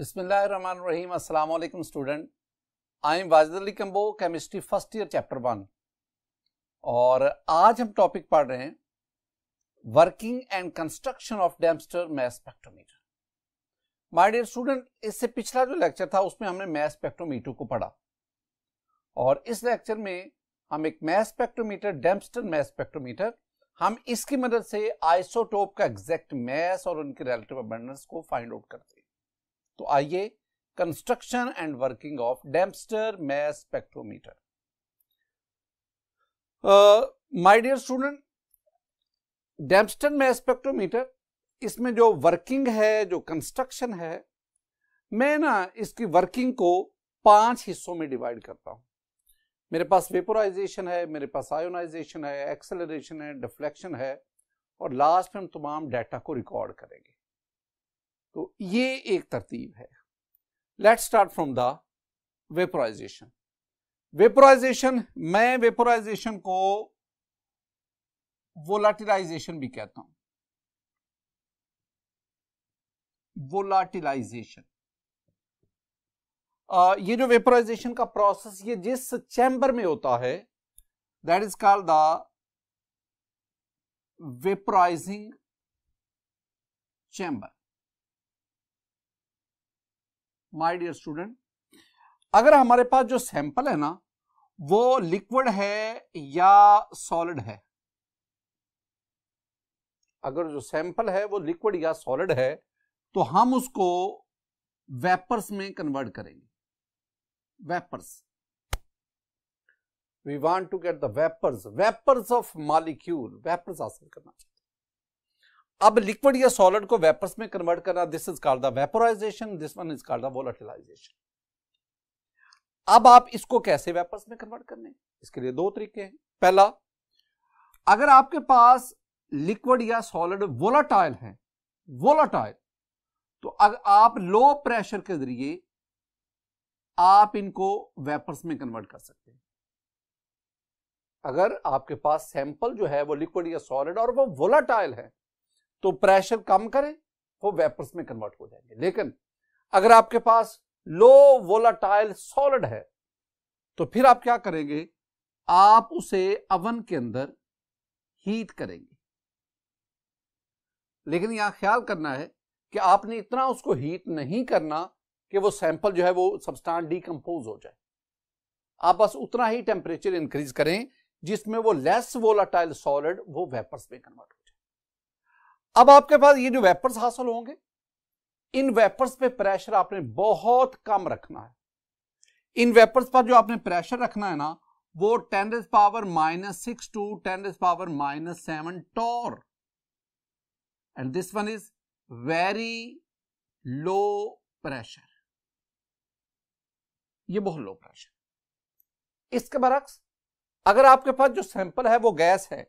बिस्मिल्लाहिर्रहमानिर्रहीम अस्सलाम वालेकुम student I am Wajid Ali Kambo, chemistry first year chapter one और आज हम टॉपिक पढ़ रहे हैं working and construction of Dempster mass spectrometer my dear student इससे पिछला जो लेक्चर था उसमें हमने मैस स्पेक्ट्रोमीटर को पढ़ा और इस लेक्चर में हम एक mass spectrometer Dempster mass spectrometer हम इसकी मदद से आइसोटोप का एग्जैक्ट मैस और उनके रिलेटिव अबंडेंस को फाइंड आउट करते हैं तो आइए construction and working of Dempster mass spectrometer my dear student Dempster mass spectrometer इसमें जो वर्किंग है जो कंस्ट्रक्शन है मैं ना इसकी वर्किंग को पांच हिस्सों में डिवाइड करता हूं मेरे पास वेपोराइजेशन है मेरे पास आयोनाइजेशन है एक्सेलरेशन है डिफ्लेक्शन है और लास्ट में हम तमाम डाटा को रिकॉर्ड करेंगे तो ये एक तरतीब है let start from the vaporization vaporization मैं वेपराइजेशन को वोलाटिलाइजेशन भी कहता हूं वोलाटिलाइजेशन ये जो वेपराइजेशन का प्रोसेस ये जिस चैम्बर में होता है that is called the vaporizing chamber my dear student अगर हमारे पास जो सैंपल है ना वो लिक्विड है या सॉलिड है अगर जो सैंपल है वो लिक्विड या सॉलिड है तो हम उसको वेपर्स में कन्वर्ट करेंगे vapours we want to get the vapours vapours of molecule vapours हासिल करना चाहिए अब लिक्विड या सॉलिड को वेपर्स में कन्वर्ट करना this is called the vaporization this one is called the volatilization अब आप इसको कैसे वेपर्स में कन्वर्ट करने इसके लिए दो तरीके हैं पहला अगर आपके पास लिक्विड या सॉलिड वोलाटाइल है वोलाटाइल तो अगर आप लो प्रेशर के जरिए आप इनको वेपर्स में कन्वर्ट कर सकते हैं अगर आपके पास सैंपल जो है वो लिक्विड या सॉलिड और वो वोलाटाइल है तो प्रेशर कम करें वो वेपर्स में कन्वर्ट हो जाएंगे लेकिन अगर आपके पास लो वोलाटाइल सॉलिड है तो फिर आप क्या करेंगे आप उसे अवन के अंदर हीट करेंगे लेकिन यहां ख्याल करना है कि आपने इतना उसको हीट नहीं करना कि वो सैंपल जो है वो सबस्टांट डीकम्पोज हो जाए आप बस उतना ही टेम्परेचर इंक्रीज करें जिसमें वो लेस वोलाटाइल सॉलिड वो वेपर्स में कन्वर्ट हो अब आपके पास ये जो वेपर्स हासिल होंगे इन वेपर्स पे प्रेशर आपने बहुत कम रखना है इन वेपर्स पर जो आपने प्रेशर रखना है ना वो ten power minus six to ten power minus seven torr and this one is very low pressure ये बहुत लो प्रेशर इसके बरक्स अगर आपके पास जो सैंपल है वो गैस है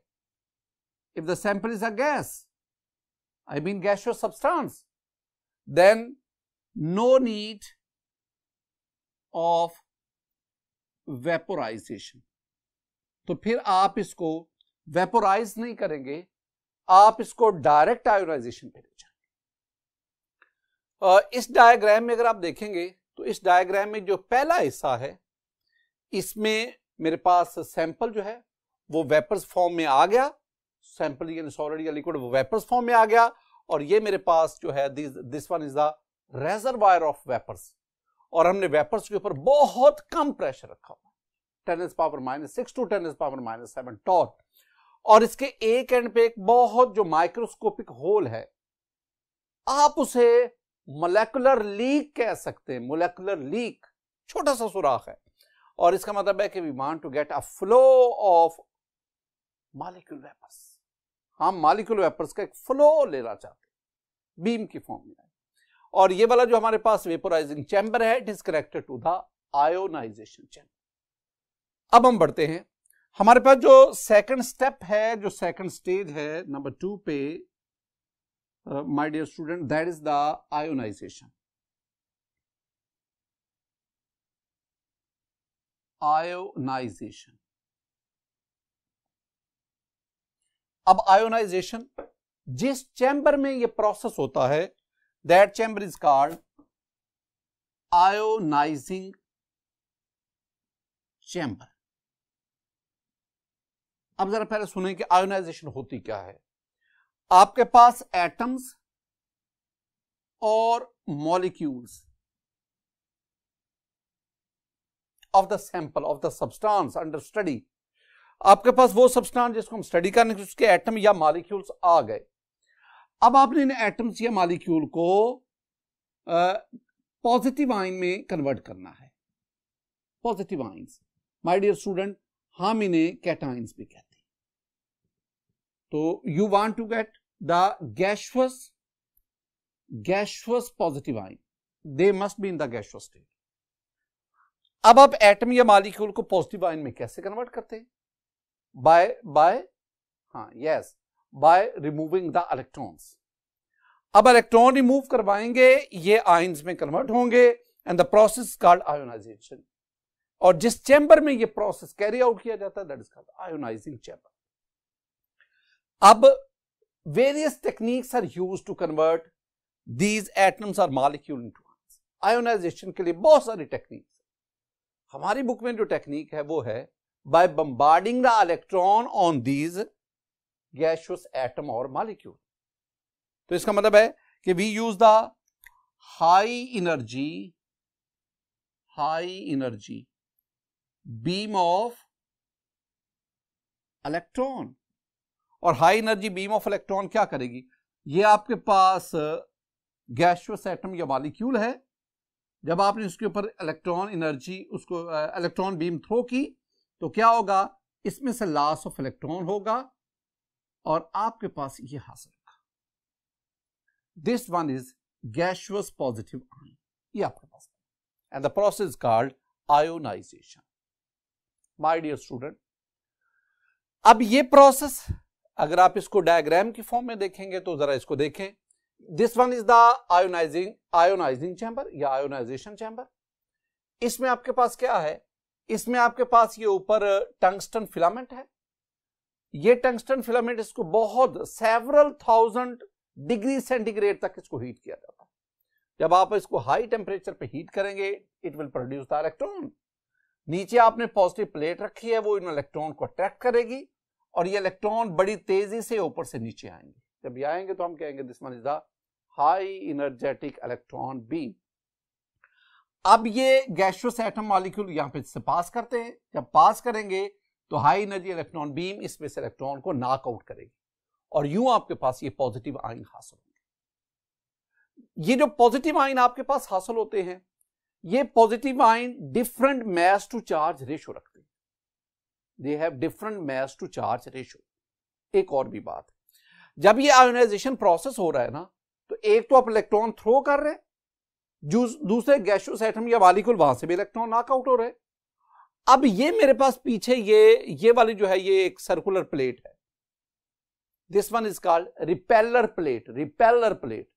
if the sample is a gas I mean gaseous substance, then no need of vaporization तो फिर आप इसको वेपोराइज नहीं करेंगे आप इसको डायरेक्ट आयोनाइजेशन पे ले जाएंगे इस डायग्राम में अगर आप देखेंगे तो इस डायग्राम में जो पहला हिस्सा है इसमें मेरे पास सैंपल जो है वो वेपर्स फॉर्म में आ गया सैंपल यानी सॉलिड या लिक्विड वेपर्स फॉर्म में आ गया और ये मेरे पास जो है this one is the reservoir of vapours और हमने वेपर्स के ऊपर बहुत कम प्रेशर रखा हुआ ten's power minus six to ten's power minus seven torr और इसके एक एंड पे एक बहुत जो माइक्रोस्कोपिक होल है आप उसे मोलेकुलर लीक कह सकते हैं मोलेकुलर लीक छोटा सा सुराख है और इसका मतलब है कि we want to get a flow of molecule vapours हम मालिकुल वेपर्स का एक फ्लो लेना चाहते हैं बीम की फॉर्म में और ये वाला जो हमारे पास वेपोराइजिंग चैम्बर है it is connected to the ionization chamber अब हम बढ़ते हैं हमारे पास जो सेकंड स्टेप है जो सेकंड स्टेज है नंबर टू पे my dear student that is the ionization ionization अब आयोनाइजेशन जिस चैंबर में ये प्रोसेस होता है that chamber is called ionizing chamber अब जरा पहले सुने कि आयोनाइजेशन होती क्या है आपके पास एटम्स और molecules of the sample of the substance under study आपके पास वो सब्सटेंस जिसको हम स्टडी करने के उसके एटम या मालिक्यूल्स आ गए अब आपने इन एटम्स या मालिक्यूल को पॉजिटिव आइन में कन्वर्ट करना है positive ions my dear student हम इन्हें कैटाइंस भी कहते हैं तो you want to get the gaseous gaseous positive ion they must be in the gaseous state अब आप एटम या मालिक्यूल को पॉजिटिव आइन में कैसे कन्वर्ट करते हैं by by हाँ yes by removing the electrons अब इलेक्ट्रॉन रिमूव करवाएंगे ये आयंस में कन्वर्ट होंगे and the process called ionization और जिस चैम्बर में ये प्रोसेस कैरी आउट किया जाता है दैट इज आयोनाइजिंग चैम्बर अब various techniques are used to convert these atoms or molecule into ionization के लिए बहुत सारी टेक्निक हमारी बुक में जो टेक्निक है वो है by bombarding the electron on these gaseous atom or molecule. तो इसका मतलब है कि we use the high energy, high energy beam of electron और high energy beam of electron क्या करेगी ये आपके पास गैशियस एटम या मॉलिक्यूल है जब आपने उसके ऊपर इलेक्ट्रॉन एनर्जी उसको इलेक्ट्रॉन बीम थ्रो की तो क्या होगा इसमें से लॉस ऑफ इलेक्ट्रॉन होगा और आपके पास ये हासिल होगा this one is gaseous positive ion ये आपके पास and the process called ionization my dear student अब ये प्रोसेस अगर आप इसको डायग्राम की फॉर्म में देखेंगे तो जरा इसको देखें this one is the ionizing ionizing chamber या आयोनाइजेशन चैम्बर इसमें आपके पास क्या है इसमें आपके पास ये ऊपर टंगस्टन फिलामेंट है ये टंगस्टन फिलामेंट इसको बहुत सेवरल थाउजेंड डिग्री सेंटीग्रेड तक इसको हीट किया जाता है जब आप इसको हाई टेम्परेचर पे हीट करेंगे it will produce the electron नीचे आपने पॉजिटिव प्लेट रखी है वो इन इलेक्ट्रॉन को अट्रैक्ट करेगी और ये इलेक्ट्रॉन बड़ी तेजी से ऊपर से नीचे आएंगे जब ये आएंगे तो हम कहेंगे this one is the high energetic electron beam अब ये एटम मॉलिक्यूल यहां पे से पास करते हैं जब पास करेंगे तो हाई एनर्जी इलेक्ट्रॉन बीम इसमें से इलेक्ट्रॉन को नॉक आउट करेगी और यूं आपके पास ये पॉजिटिव आइन हासिल होंगे ये जो पॉजिटिव आइन आपके पास हासिल होते हैं ये positive ion different mass to charge ratio रखते हैं they have different mass to charge ratio एक और भी बात जब ये आयोनाइजेशन प्रोसेस हो रहा है ना तो एक तो आप इलेक्ट्रॉन थ्रो कर रहे हैं दूसरे एटम या वालिकुल वहां से भी इलेक्ट्रॉन नॉकआउट हो रहे अब ये मेरे पास पीछे ये ये वाली जो है ये एक सर्कुलर प्लेट है this one is called repeller plate repeller plate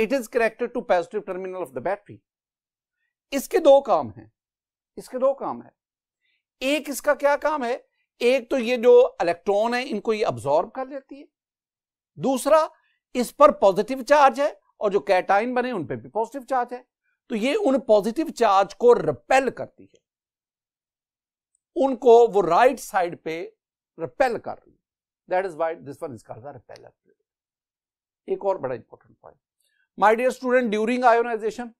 it is connected to positive terminal of the battery इसके दो काम हैं इसके दो काम है एक इसका क्या काम है एक तो ये जो इलेक्ट्रॉन है इनको ये अब्सॉर्ब कर लेती है दूसरा इस पर पॉजिटिव चार्ज है और जो कैटाइन बने उन पे भी पॉजिटिव चार्ज है तो ये उन पॉजिटिव चार्ज को रिपेल करती है उनको वो राइट साइड पे रिपेल कर रही है that is why this one is called repeller एक और बड़ा important point my dear student during ionisation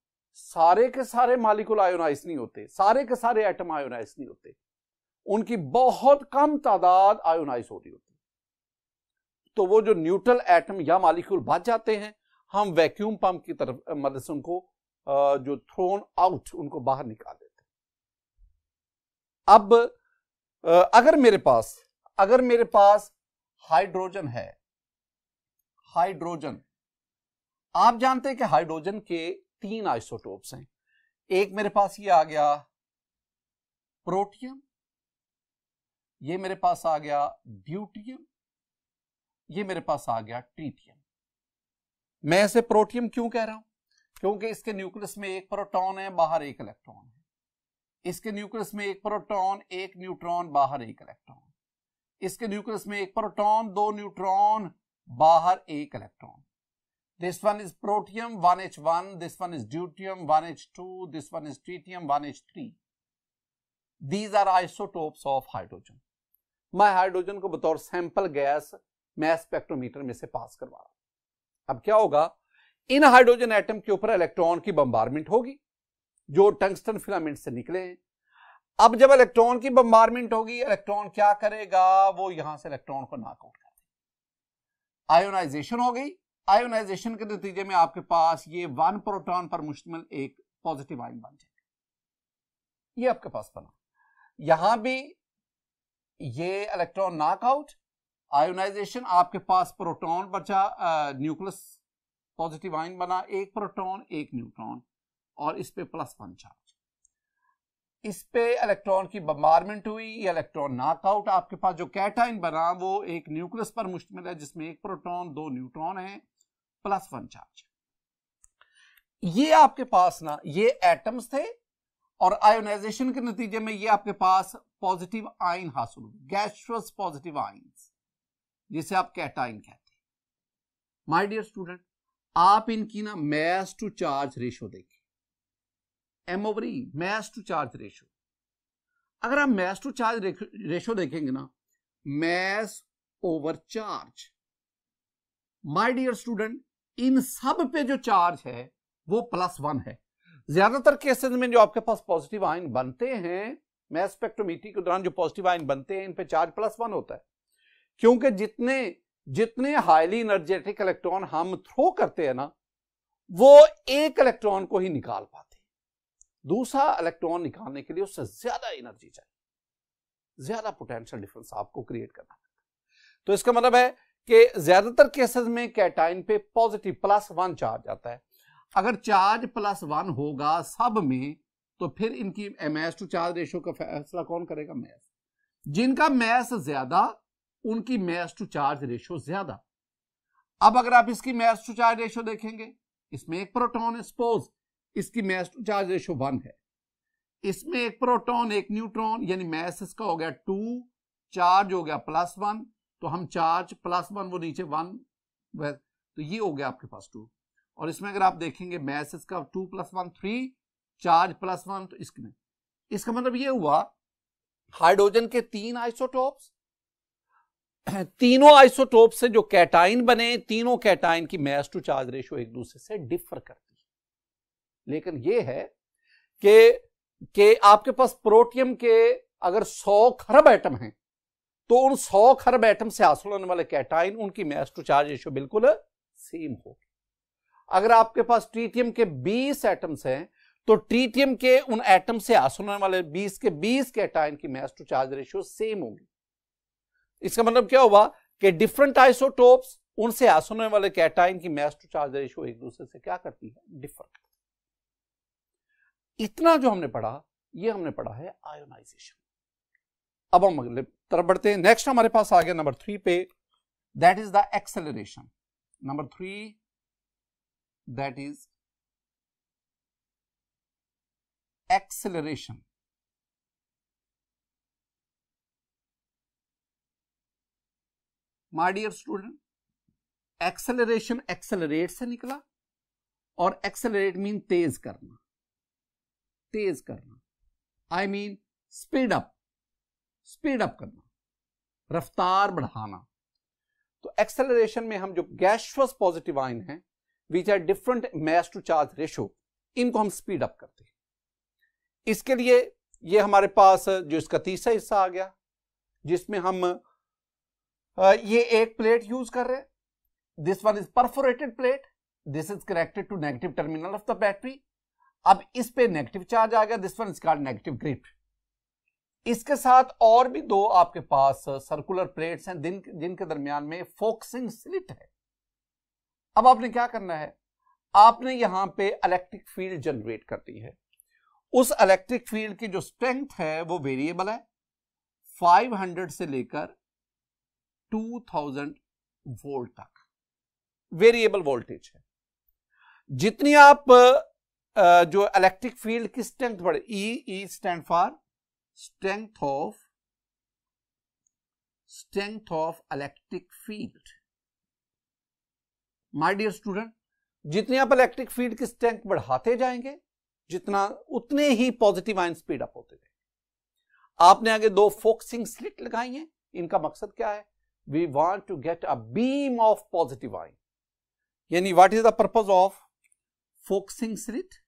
सारे के सारे मालिकुल आयोनाइज नहीं होते सारे के सारे एटम आयोनाइज नहीं होते उनकी बहुत कम तादाद आयोनाइज हो रही होती तो वो जो न्यूट्रल एटम या मालिक्यूल बच जाते हैं हम वैक्यूम पंप की तरफ मदद से उनको जो थ्रोन आउट उनको बाहर निकाल देते अब अगर मेरे पास अगर मेरे पास हाइड्रोजन है हाइड्रोजन आप जानते हैं कि हाइड्रोजन के तीन आइसोटोप्स हैं एक मेरे पास ये आ गया प्रोटियम ये मेरे पास आ गया ड्यूटियम ये मेरे पास आ गया ट्रीटियम मैं इसे प्रोटियम क्यों कह रहा हूं क्योंकि इसके न्यूक्लियस में एक प्रोटॉन है बाहर एक इलेक्ट्रॉन है इसके न्यूक्लियस में एक प्रोटॉन एक न्यूट्रॉन बाहर एक इलेक्ट्रॉन इसके न्यूक्लियस में एक प्रोटॉन दो न्यूट्रॉन बाहर एक electron this one one is protium H one this one is deuterium one H two this one is tritium one H three these are isotope of hydrogen मैं hydrogen को बतौर sample gas मैं spectrometer में से पास करवा रहा हूं अब क्या होगा इन हाइड्रोजन एटम के ऊपर इलेक्ट्रॉन की बम्बारमेंट होगी जो टंगस्टन फिलामेंट से निकले हैं अब जब इलेक्ट्रॉन की बम्बारमेंट होगी इलेक्ट्रॉन क्या करेगा वो यहां से इलेक्ट्रॉन को नॉकआउट कर देगा आयोनाइजेशन हो गई आयोनाइजेशन के नतीजे में आपके पास ये वन प्रोटॉन पर मुश्तमल एक पॉजिटिव आयन बन जाएगा ये आपके पास बना यहां भी ये इलेक्ट्रॉन नॉकआउट आयोनाइजेशन आपके पास प्रोटॉन बचा न्यूक्लियस पॉजिटिव आयन बना एक प्रोटॉन एक न्यूट्रॉन और इस पे प्लस वन चार्ज इस पे इलेक्ट्रॉन की बमारमेंट हुई ये इलेक्ट्रॉन नॉकआउट आपके पास जो कैटाइन बना वो एक न्यूक्लियस पर मुश्तमिल है जिसमें एक प्रोटॉन दो न्यूट्रॉन है प्लस वन चार्ज ये आपके पास ना ये एटम्स थे और आयोनाइजेशन के नतीजे में ये आपके पास पॉजिटिव आइन हासिल हुई गैसुअस पॉजिटिव आइन्स जिसे आप कैटाइन कहते हैं माय डियर स्टूडेंट आप इनकी ना मैस टू चार्ज रेशो देखें M over mass to charge ratio अगर आप मैस टू चार्ज रेशो देखेंगे ना mass over charge my dear student इन सब पे जो चार्ज है वो प्लस वन है ज्यादातर केसेस में जो आपके पास पॉजिटिव आयन बनते हैं मैस स्पेक्ट्रोमीटर के दौरान जो पॉजिटिव आयन बनते हैं इन पे चार्ज प्लस वन होता है क्योंकि जितने जितने हाईली एनर्जेटिक इलेक्ट्रॉन हम थ्रो करते हैं ना वो एक इलेक्ट्रॉन को ही निकाल पाते दूसरा इलेक्ट्रॉन निकालने के लिए उससे ज्यादा एनर्जी चाहिए ज्यादा पोटेंशियल डिफरेंस आपको क्रिएट करना तो इसका मतलब है कि ज्यादातर केसेस में कैटाइन पे पॉजिटिव प्लस वन चार्ज आता है अगर चार्ज प्लस वन होगा सब में तो फिर इनकी M S to charge ratio का फैसला कौन करेगा मैथ जिनका मैथ ज्यादा उनकी मैस टू चार्ज रेशियो ज्यादा अब अगर आप इसकी मैस टू चार्ज रेशियो देखेंगे इसमें एक प्रोटॉन है सपोज इसकी mass to charge ratio one है इसमें एक प्रोटॉन एक न्यूट्रॉन यानी मैस इसका हो गया टू चार्ज हो गया प्लस वन तो हम चार्ज प्लस वन वो नीचे वन तो ये हो गया आपके पास टू और इसमें अगर आप देखेंगे मैस इसका two plus one three charge plus one तो इसमें इसका मतलब ये हुआ हाइड्रोजन के तीन आइसोटोप्स तीनों आइसोटोप से जो कैटाइन बने तीनों कैटाइन की मैस टू चार्ज रेशियो एक दूसरे से डिफर करती है लेकिन यह है कि के आपके पास प्रोटियम के अगर 100 खरब एटम हैं तो उन 100 खरब एटम से हासिल होने वाले कैटाइन उनकी मैस टू चार्ज रेशियो बिल्कुल सेम होगी अगर आपके पास ट्रीटियम के 20 एटम्स हैं तो ट्रीटियम के उन एटम से हासिल होने वाले 20 के 20 कैटाइन की mass to charge ratio same होगी इसका मतलब क्या हुआ कि डिफरेंट आइसोटोप्स उनसे आसने वाले कैटाइन की मैस टू चार्ज रेशियो एक दूसरे से क्या करती है डिफरेंट इतना जो हमने पढ़ा ये हमने पढ़ा है आयोनाइजेशन अब हम अगले तरफ बढ़ते हैं नेक्स्ट हमारे पास आ गया नंबर थ्री पे that is the acceleration number three that is acceleration my dear student acceleration accelerate से निकला और एक्सेलरेट मीन तेज करना तेज करना I mean speed up speed up करना रफ्तार बढ़ाना तो एक्सेलरेशन में हम जो गैशवस पॉजिटिव आइन है which are different mass to charge ratio इनको हम स्पीड अप करते हैं इसके लिए ये हमारे पास जो इसका तीसरा हिस्सा आ गया जिसमें हम ये एक प्लेट यूज कर रहे हैं this one is perforated plate this is connected to negative terminal of the battery अब इस पे नेगेटिव चार्ज आ गया this one is called negative grip इसके साथ और भी दो आपके पास सर्कुलर प्लेट्स हैं जिन जिनके दरमियान में फोक्सिंग स्लिट है अब आपने क्या करना है आपने यहां पे इलेक्ट्रिक फील्ड जनरेट करनी है उस इलेक्ट्रिक फील्ड की जो स्ट्रेंथ है वो वेरिएबल है 500 से लेकर 2000 वोल्ट तक वेरिएबल वोल्टेज है जितनी आप जो इलेक्ट्रिक फील्ड की स्ट्रेंथ बढ़े E stand for strength of strength of electric field my dear student जितनी आप इलेक्ट्रिक फील्ड की स्ट्रेंथ बढ़ाते जाएंगे जितना उतने ही पॉजिटिव आइन स्पीड अप होते जाएंगे आपने आगे दो फोक्सिंग स्लिट लगाई है इनका मकसद क्या है we want to get a beam of positive ion. Yani what is the purpose of focusing slit?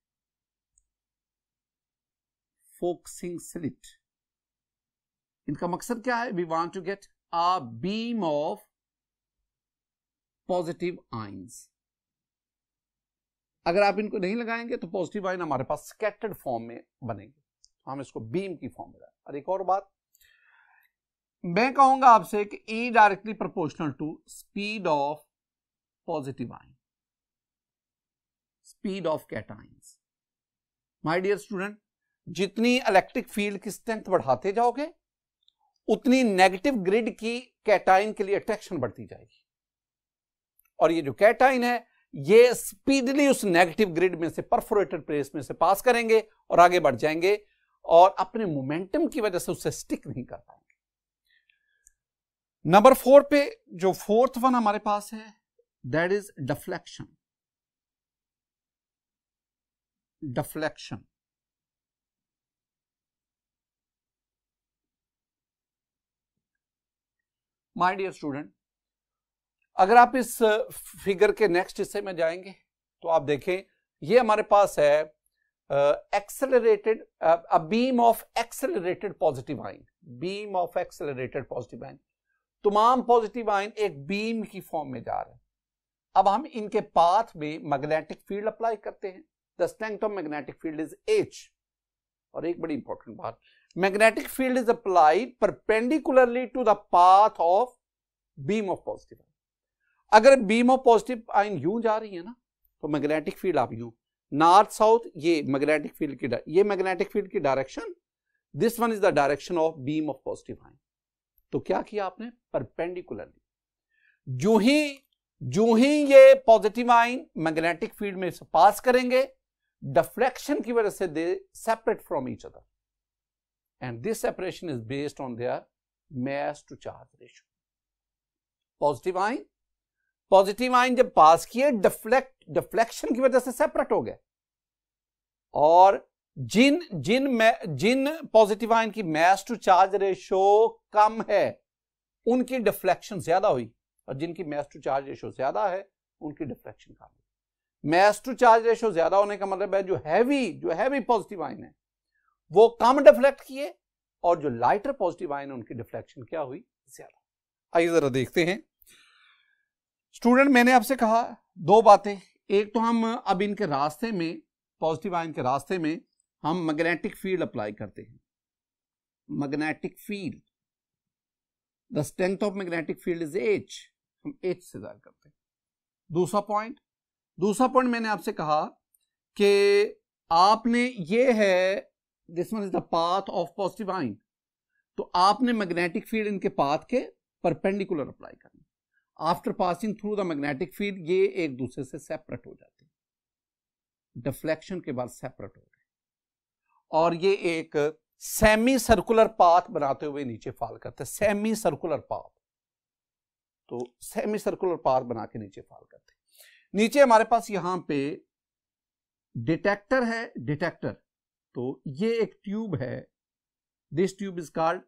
Focusing slit. इनका मकसद क्या है we want to get a beam of positive ions अगर आप इनको नहीं लगाएंगे तो पॉजिटिव आइन हमारे पास स्कैटर्ड फॉर्म में बनेंगे तो हम इसको बीम की फॉर्म में और एक और बात मैं कहूंगा आपसे कि E directly proportional to speed of positive ion speed of cat my dear student जितनी इलेक्ट्रिक फील्ड की स्ट्रेंथ बढ़ाते जाओगे उतनी नेगेटिव ग्रिड की कैटाइन के लिए अट्रैक्शन बढ़ती जाएगी और ये जो कैटाइन है ये स्पीडली उस नेगेटिव ग्रिड में से परफोरेटेड प्लेस में से पास करेंगे और आगे बढ़ जाएंगे और अपने मोमेंटम की वजह से उसे स्टिक नहीं कर पाएंगे नंबर फोर पे जो फोर्थ वन हमारे पास है that is deflection deflection my dear student अगर आप इस फिगर के नेक्स्ट हिस्से में जाएंगे तो आप देखें ये हमारे पास है accelerated beam of accelerated positive ion beam of accelerated positive ion तमाम पॉजिटिव आयन एक बीम की फॉर्म में जा रहे हैं अब हम इनके पाथ में मैग्नेटिक फील्ड अप्लाई करते हैं the strength of magnetic field is H और एक बड़ी इंपॉर्टेंट बात magnetic field is applied perpendicularly to the path of beam of positive ion अगर बीम ऑफ पॉजिटिव आइन यूं जा रही है ना तो मैग्नेटिक फील्ड आप यूं नॉर्थ साउथ ये मैग्नेटिक फील्ड की ये मैग्नेटिक फील्ड की direction this one is the direction of beam of positive ion तो क्या किया आपने परपेंडिकुलरली जो ही जो ही ये पॉजिटिव आइन मैग्नेटिक फील्ड में पास करेंगे डिफ्लेक्शन की वजह से they separate from each other and this separation is based on their mass to charge ratio positive ion positive ion जब पास किए डिफ्लेक्ट डिफ्लेक्शन की वजह से सेपरेट हो गए और जिन जिन जिन पॉजिटिव आयन की मैस टू चार्ज रेशो कम है उनकी डिफ्लेक्शन ज्यादा हुई और जिनकी मैस टू चार्ज रेशो ज्यादा है उनकी डिफ्लेक्शन कम हुई मैस टू चार्ज रेशो ज्यादा होने का मतलब है जो हैवी जो हैवी पॉजिटिव आयन है वो कम डिफ्लेक्ट किए और जो लाइटर पॉजिटिव आयन है उनकी डिफ्लेक्शन क्या हुई ज्यादा आइए जरा देखते हैं स्टूडेंट मैंने आपसे कहा दो बातें एक तो हम अब इनके रास्ते में पॉजिटिव आयन के रास्ते में हम मैग्नेटिक फील्ड अप्लाई करते हैं magnetic field the strength of magnetic field is H हम एच से जाहिर करते हैं दूसरा पॉइंट दूसरा पॉइंट मैंने आपसे कहा कि आपने ये है this one is the path of positive ion तो आपने मैग्नेटिक फील्ड इनके पाथ के परपेंडिकुलर अप्लाई करना after passing through the magnetic field ये एक दूसरे से सेपरेट हो जाते हैं डिफ्लेक्शन के बाद सेपरेट हो जाते और ये एक सेमी सर्कुलर पाथ बनाते हुए नीचे फॉल करता है सेमी सर्कुलर पाथ तो सेमी सर्कुलर पाथ बना के नीचे फॉल करते हैं नीचे हमारे पास यहां पे डिटेक्टर है डिटेक्टर तो ये एक ट्यूब है this tube is called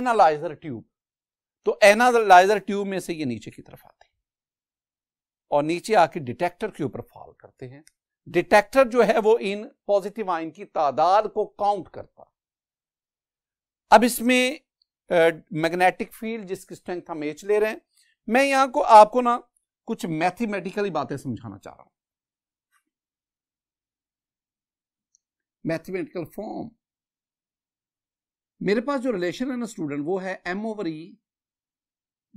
analyser tube तो एनालाइजर ट्यूब में से ये नीचे की तरफ आती है और नीचे आके डिटेक्टर के ऊपर फॉल करते हैं डिटेक्टर जो है वो इन पॉजिटिव आइन की तादाद को काउंट करता अब इसमें मैग्नेटिक फील्ड जिसकी स्ट्रेंथ हम एच ले रहे हैं मैं यहां को आपको ना कुछ मैथमेटिकली बातें समझाना चाह रहा हूं मैथमेटिकल फॉर्म मेरे पास जो रिलेशन है ना स्टूडेंट वो है M over E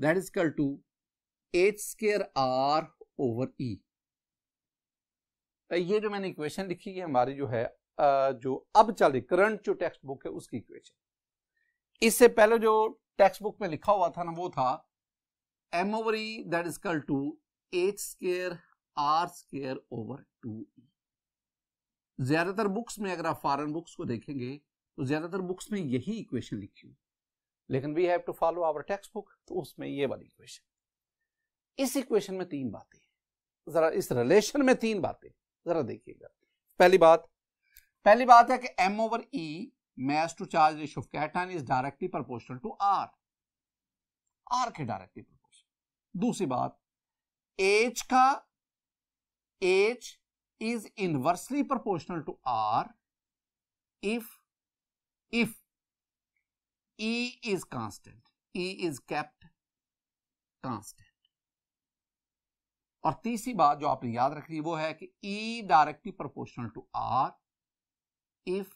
that is equal to H square R over E ये जो मैंने इक्वेशन लिखी है हमारी जो है जो अब चल रही करंट जो टेक्स्ट बुक है उसकी इक्वेशन इससे पहले जो टेक्स्ट बुक में लिखा हुआ था ना वो था M over E that is equal to H square R square over two E ज्यादातर बुक्स में अगर आप फॉरन बुक्स को देखेंगे तो ज्यादातर बुक्स में यही इक्वेशन लिखी हुई लेकिन we have to follow our text book तो उसमें ये वाली इक्वेशन इस इक्वेशन में तीन बातें जरा इस रिलेशन में तीन बातें जरा देखिएगा पहली बात पहली बात है कि M over E mass to charge ratio of is directly proportional to R R के डायरेक्टली प्रोपोर्शनल दूसरी बात एच का H is inversely proportional to R if if E is constant E is kept constant और तीसरी बात जो आपने याद रखनी वो है कि E directly proportional to R if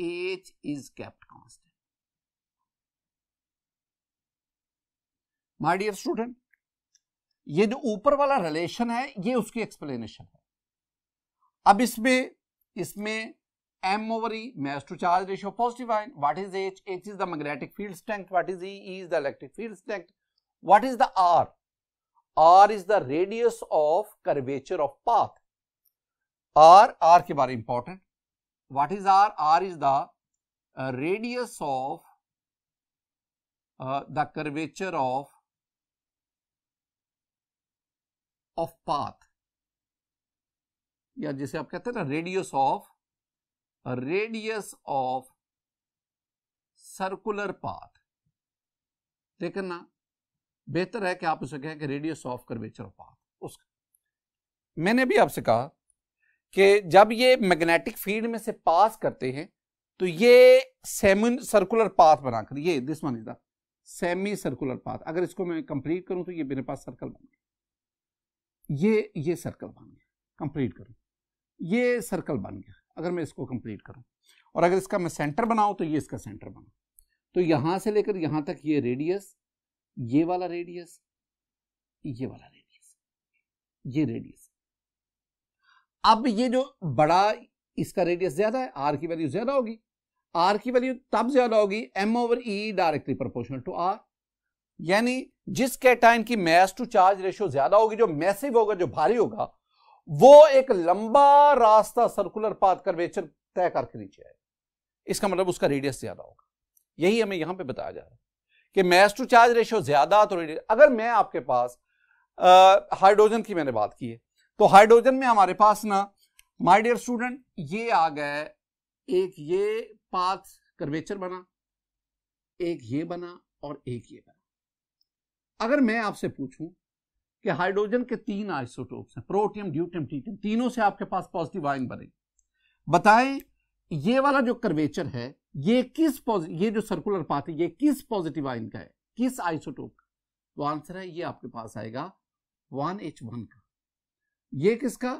H is kept constant my dear student ये जो ऊपर वाला रिलेशन है ये उसकी एक्सप्लेनेशन है अब इसमें इसमें m over e mass to charge ratio positive ion what is h h is the magnetic field strength what is e e is the electric field strength what is the r R is the radius of curvature of path R R के बारे important what is R R is the radius of the curvature of of path या जिसे आप कहते हैं ना radius of radius of circular path देखना बेहतर है कि आप उसे कहें कि रेडियस ऑफ कर ऑफ पाथ उसका मैंने भी आपसे कहा कि जब ये मैग्नेटिक फील्ड में से पास करते हैं तो ये सेमन सर्कुलर पाथ बनाकर ये this one is the semi circular path अगर इसको मैं कंप्लीट करूं तो ये मेरे पास सर्कल बन गया ये ये सर्कल बन गया कंप्लीट करूं ये सर्कल बन गया अगर मैं इसको कंप्लीट करूं और अगर इसका मैं सेंटर बनाऊं तो ये इसका सेंटर बना तो यहां से लेकर यहां तक ये रेडियस ये वाला रेडियस ये वाला रेडियस ये रेडियस अब ये जो बड़ा इसका रेडियस ज्यादा है आर की वैल्यू ज्यादा होगी आर की वैल्यू तब ज्यादा होगी M over E directly proportional to R यानी जिस कैटाइन की मैस टू चार्ज रेशियो ज्यादा होगी जो मैसिव होगा जो भारी होगा वो एक लंबा रास्ता सर्कुलर पाथ कर्वेचर तय करके नीचे आएगा इसका मतलब उसका रेडियस ज्यादा होगा यही हमें यहां पे बताया जा रहा है कि मैस टू चार्ज रेशियो ज़्यादा तो अगर मैं आपके पास हाइड्रोजन की मैंने बात की है तो हाइड्रोजन में हमारे पास ना माय डियर स्टूडेंट ये आ गए एक ये पाथ कर्वेचर बना एक ये बना और एक ये बना अगर मैं आपसे पूछूं कि हाइड्रोजन के तीन आइसोटोप्स हैं प्रोटियम ड्यूटियम टीटियम तीनों से आपके पास पॉजिटिव आयन बने बताएं ये वाला जो कर्वेचर है ये किस ये जो सर्कुलर पाथ है ये किस पॉजिटिव आइन का है किस आइसोटोप का तो आंसर है ये आपके पास आएगा वन एच वन का ये किसका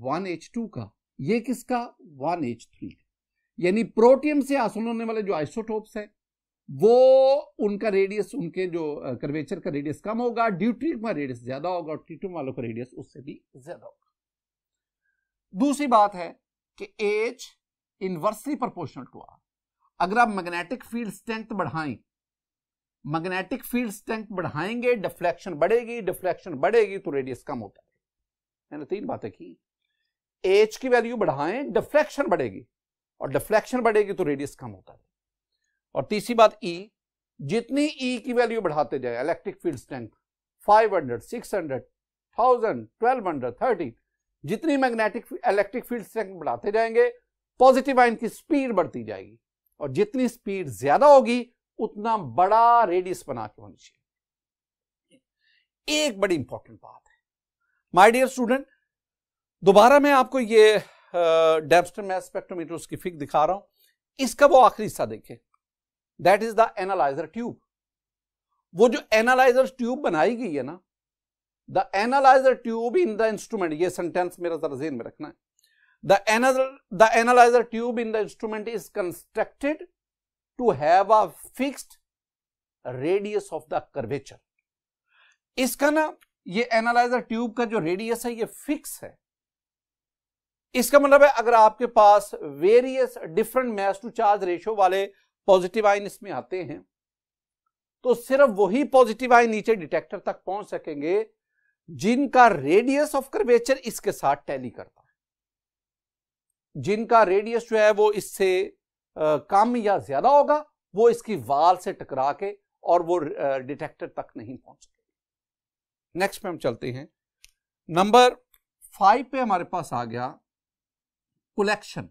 वन एच टू का ये किसका वन एच थ्री का यानी प्रोटियम से आसन होने वाले जो आइसोटोप्स है वो उनका रेडियस उनके जो कर्वेचर का रेडियस कम होगा ड्यूट्रियम का रेडियस ज्यादा होगा और ट्रिटियम वालों का रेडियस उससे भी ज्यादा होगा दूसरी बात है कि H inversely proportional to R अगर आप मैग्नेटिक फील्ड स्ट्रेंथ बढ़ाएं मैग्नेटिक फील्ड स्ट्रेंथ बढ़ाएंगे डिफ्लेक्शन बढ़ेगी डिफ्लेक्शन बढ़ेगी तो रेडियस कम होता है मैंने तीन बातें की एच की वैल्यू बढ़ाएं डिफ्लेक्शन बढ़ेगी और डिफ्लेक्शन बढ़ेगी तो रेडियस कम होता है और तीसरी बात ई e, जितनी ई e की वैल्यू बढ़ाते जाए इलेक्ट्रिक फील्ड स्ट्रेंथ 500, 600, 1000, 1200, 30 जितनी मैग्नेटिक इलेक्ट्रिक फील्ड स्ट्रेंथ बढ़ाते जाएंगे पॉजिटिव आइन की स्पीड बढ़ती जाएगी और जितनी स्पीड ज्यादा होगी उतना बड़ा रेडियस बना के होनी चाहिए एक बड़ी इंपॉर्टेंट बात है माय डियर स्टूडेंट दोबारा मैं आपको ये डेबस्टर मैथ स्पेक्ट्रोमीटर उसकी फिक दिखा रहा हूं इसका वो आखिरी हिस्सा देखे that is the analyser tube वो जो एनालाइजर ट्यूब बनाई गई है ना the analyser tube in the instrument ये सेंटेंस मेरा जरा जेन में रखना है The, anal the analyzer tube in the instrument is constructed to have a fixed radius of the curvature. इसका ना ये एनालाइजर ट्यूब का जो रेडियस है ये फिक्स है इसका मतलब है अगर आपके पास various different mass to charge ratio वाले पॉजिटिव आइन इसमें आते हैं तो सिर्फ वही पॉजिटिव आइन नीचे डिटेक्टर तक पहुंच सकेंगे जिनका रेडियस ऑफ कर्वेचर इसके साथ टैली करता जिनका रेडियस जो है वो इससे कम या ज्यादा होगा वो इसकी वाल से टकरा के और वो डिटेक्टर तक नहीं पहुंच सकेगा नेक्स्ट पे हम चलते हैं नंबर फाइव पे हमारे पास आ गया collection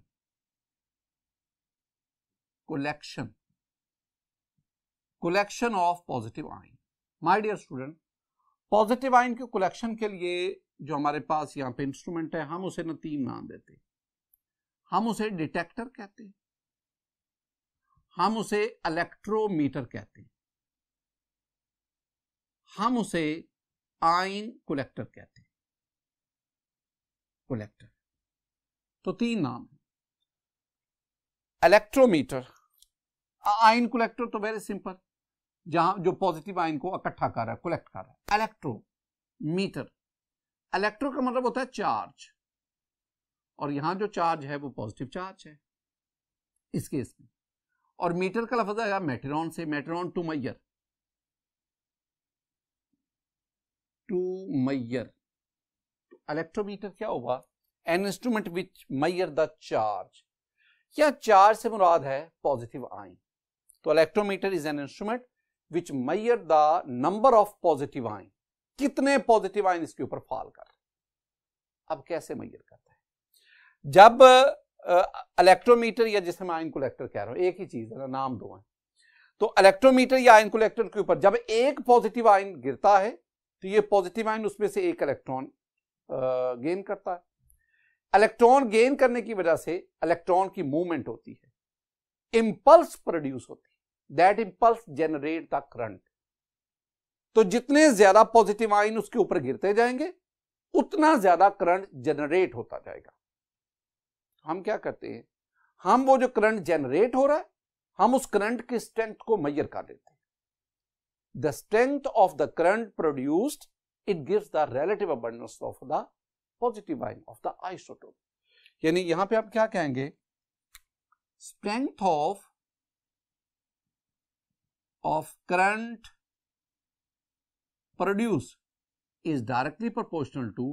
collection collection of positive ion my dear student positive ion के कलेक्शन के लिए जो हमारे पास यहां पे इंस्ट्रूमेंट है हम उसे ना तीन नाम देते हैं हम उसे डिटेक्टर कहते हैं हम उसे इलेक्ट्रोमीटर कहते हैं हम उसे आइन कोलेक्टर कहते हैं कलेक्टर तो तीन नाम है इलेक्ट्रोमीटर आइन कोलेक्टर तो वेरी सिंपल जहां जो पॉजिटिव आइन को इकट्ठा कर रहा है कलेक्ट कर रहा है इलेक्ट्रोमीटर इलेक्ट्रो का मतलब होता है चार्ज और यहां जो चार्ज है वो पॉजिटिव चार्ज है इस केस में और मीटर का लफज आएगा मेट्रॉन से मेट्रॉन टू मैयर टू मैयर तो इलेक्ट्रोमीटर क्या होगा an instrument which measure the charge क्या चार्ज से मुराद है पॉजिटिव आइन तो electrometer is an instrument which measure the number of positive ion कितने पॉजिटिव आइन इसके ऊपर फॉल कर अब कैसे मैयर कर जब इलेक्ट्रोमीटर या जिसे मैं आयन कलेक्टर कह रहा हूं एक ही चीज है ना नाम दो है तो इलेक्ट्रोमीटर या आयन कलेक्टर के ऊपर जब एक पॉजिटिव आयन गिरता है तो ये पॉजिटिव आयन उसमें से एक इलेक्ट्रॉन गेन करता है इलेक्ट्रॉन गेन करने की वजह से इलेक्ट्रॉन की मूवमेंट होती है इंपल्स प्रोड्यूस होती है that impulse generate the current तो जितने ज्यादा पॉजिटिव आइन उसके ऊपर गिरते जाएंगे उतना ज्यादा करंट जनरेट होता जाएगा हम क्या करते हैं हम वो जो करंट जनरेट हो रहा है हम उस करंट की स्ट्रेंथ को मैयर कर देते हैं the strength of the current produced it gives the relative abundance of the positive ion of the isotope यानी यहां पे आप क्या कहेंगे strength of of current produce is directly proportional to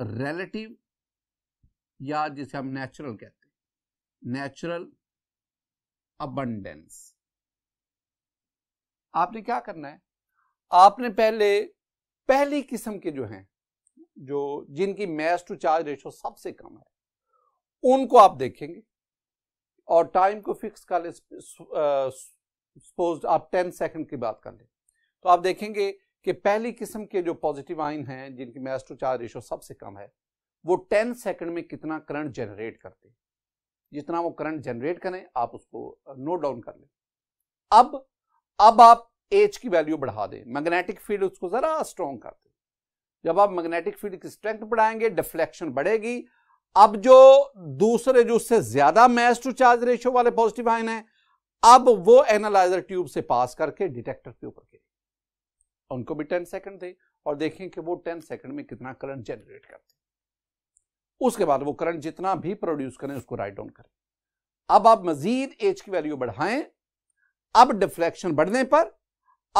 relative या जिसे हम नेचुरल कहते हैं नेचुरल अबंडेंस आपने क्या करना है आपने पहले पहली किस्म के जो हैं जो जिनकी मैस टू चार्ज रेशो सबसे कम है उनको आप देखेंगे और टाइम को फिक्स कर ले सपोज आप टेन सेकंड की बात कर ले तो आप देखेंगे कि पहली किस्म के जो पॉजिटिव आइन हैं जिनकी मैस टू चार्ज रेशो सबसे कम है वो टेन सेकंड में कितना करंट जनरेट करते हैं जितना वो करंट जनरेट करें आप उसको नोट डाउन कर लें अब अब आप एच की वैल्यू बढ़ा दें मैग्नेटिक फील्ड उसको ज़रा स्ट्रॉन्ग कर दें जब आप मैग्नेटिक फील्ड की स्ट्रेंथ बढ़ाएंगे डिफ्लेक्शन बढ़ेगी अब जो दूसरे जो उससे ज़्यादा मैस टू चार्ज रेशियो वाले पॉजिटिव आयन है अब वो एनालाइजर ट्यूब से पास करके डिटेक्टर के ऊपर उनको भी टेन सेकंड दें और देखें कि वो टेन सेकंड में कितना करंट जनरेट करते हैं उसके बाद वो करंट जितना भी प्रोड्यूस करें उसको राइट डाउन करें अब आप मजीद एच की वैल्यू बढ़ाएं अब डिफ्लेक्शन बढ़ने पर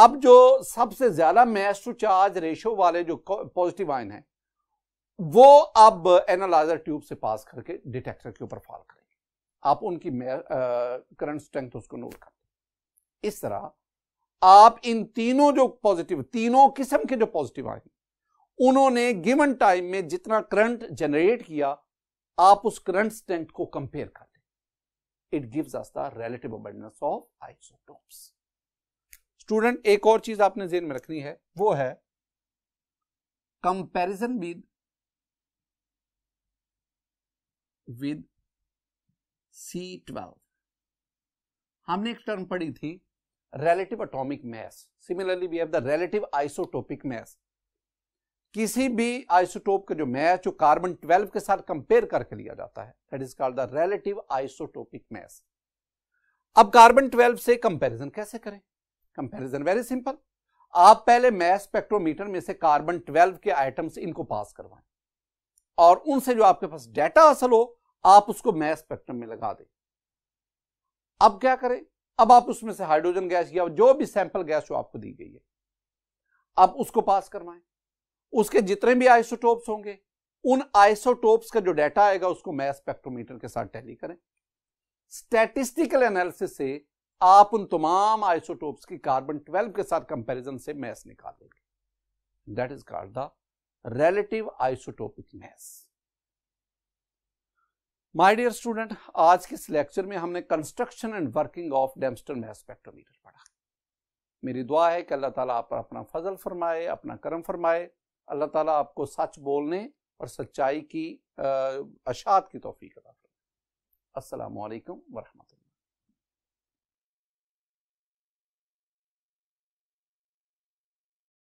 अब जो सबसे ज्यादा मैस टू चार्ज रेशो वाले जो पॉजिटिव आयन है वो अब एनालाइजर ट्यूब से पास करके डिटेक्टर के ऊपर फॉल करेंगे आप उनकी करंट स्ट्रेंथ तो उसको नोट कर इस तरह आप इन तीनों जो पॉजिटिव तीनों किस्म के जो पॉजिटिव आएंगे उन्होंने गिवन टाइम में जितना करंट जनरेट किया आप उस करंट स्ट्रेंथ को कंपेयर कर लें it gives us the relative abundance of isotopes student एक और चीज आपने जेन में रखनी है वो है comparison with with C twelve हमने एक टर्म पढ़ी थी relative atomic mass similarly we have the relative isotopic mass किसी भी आइसोटोप का जो मैच जो कार्बन 12 के साथ कंपेयर करके लिया जाता है that is called the relative isotopic mass अब कार्बन 12 से कंपैरिजन कैसे करें कंपैरिजन वेरी सिंपल आप पहले मैस स्पेक्ट्रोमीटर में से कार्बन 12 के आइटम्स इनको पास करवाएं और उनसे जो आपके पास डाटा असल हो आप उसको मैस स्पेक्ट्रम में लगा दें अब क्या करें अब आप उसमें से हाइड्रोजन गैस या जो भी सैंपल गैस जो आपको दी गई है अब उसको पास करवाएं उसके जितने भी आइसोटोप्स होंगे उन आइसोटोप्स का जो डाटा आएगा उसको मैं स्पेक्ट्रोमीटर के साथ टैली करें स्टैटिस्टिकल एनालिसिस से आप उन तमाम आइसोटोप्स की कार्बन 12 के साथ कंपैरिजन से मैस निकाल लेंगे that is called the relative isotopic mass my dear student आज के इस लेक्चर में हमने construction and working of Dempster mass spectrometer पढ़ा मेरी दुआ है कि अल्लाह ताला आप पर अपना फजल फरमाए अपना करम फरमाए अल्लाह ताला आपको सच बोलने और सच्चाई की अशात की तोफ़ी करें असल वरहमल